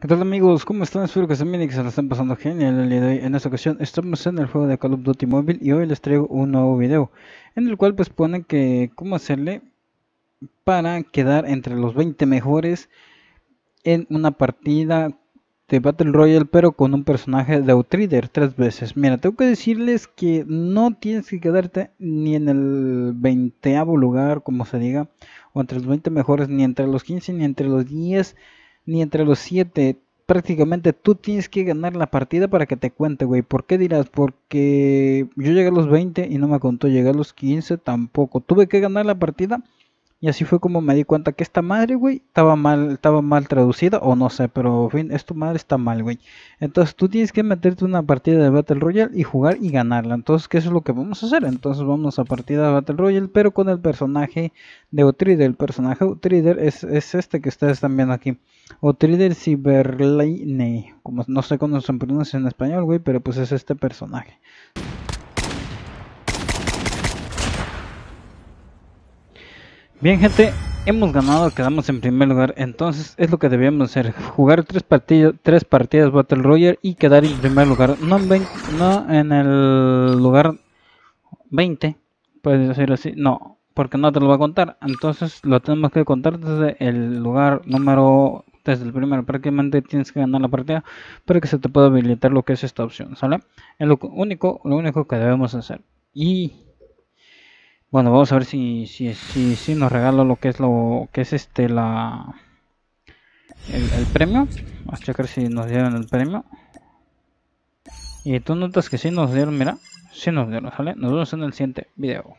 ¿Qué tal amigos? ¿Cómo están? Espero que estén bien y que se la estén pasando genial hoy. En esta ocasión estamos en el juego de Call of Duty Mobile y hoy les traigo un nuevo video en el cual pues pone que cómo hacerle para quedar entre los 20 mejores en una partida de Battle Royale pero con un personaje de Outrider tres veces. Mira, tengo que decirles que no tienes que quedarte ni en el 20 lugar como se diga o entre los 20 mejores ni entre los 15 ni entre los 10 ni entre los siete. Prácticamente tú tienes que ganar la partida para que te cuente, güey. ¿Por qué dirás? Porque yo llegué a los 20 y no me contó. llegar a los 15 tampoco. Tuve que ganar la partida y así fue como me di cuenta que esta madre, güey, estaba mal, estaba mal traducida o no sé, pero en fin, tu madre está mal, güey. Entonces tú tienes que meterte una partida de Battle Royale y jugar y ganarla. Entonces, ¿qué es lo que vamos a hacer? Entonces vamos a partida de Battle Royale, pero con el personaje de Otrider. El personaje Otrider es, es este que ustedes están viendo aquí. Otrider Cyberline, como no sé cómo se pronuncia en español, güey, pero pues es este personaje. Bien gente, hemos ganado, quedamos en primer lugar, entonces es lo que debíamos hacer, jugar tres, partidos, tres partidas Battle Royale y quedar en primer lugar, no en, no en el lugar 20, puedes decir así, no, porque no te lo va a contar, entonces lo tenemos que contar desde el lugar número, desde el primero, prácticamente tienes que ganar la partida para que se te pueda habilitar lo que es esta opción, ¿sale? Es lo único, lo único que debemos hacer. Y bueno, vamos a ver si, si, si, nos regala lo que es lo que es este la el, premio. Vamos a checar si nos dieron el premio. Y tú notas que si nos dieron, mira, si nos dieron, ¿sale? Nos vemos en el siguiente video.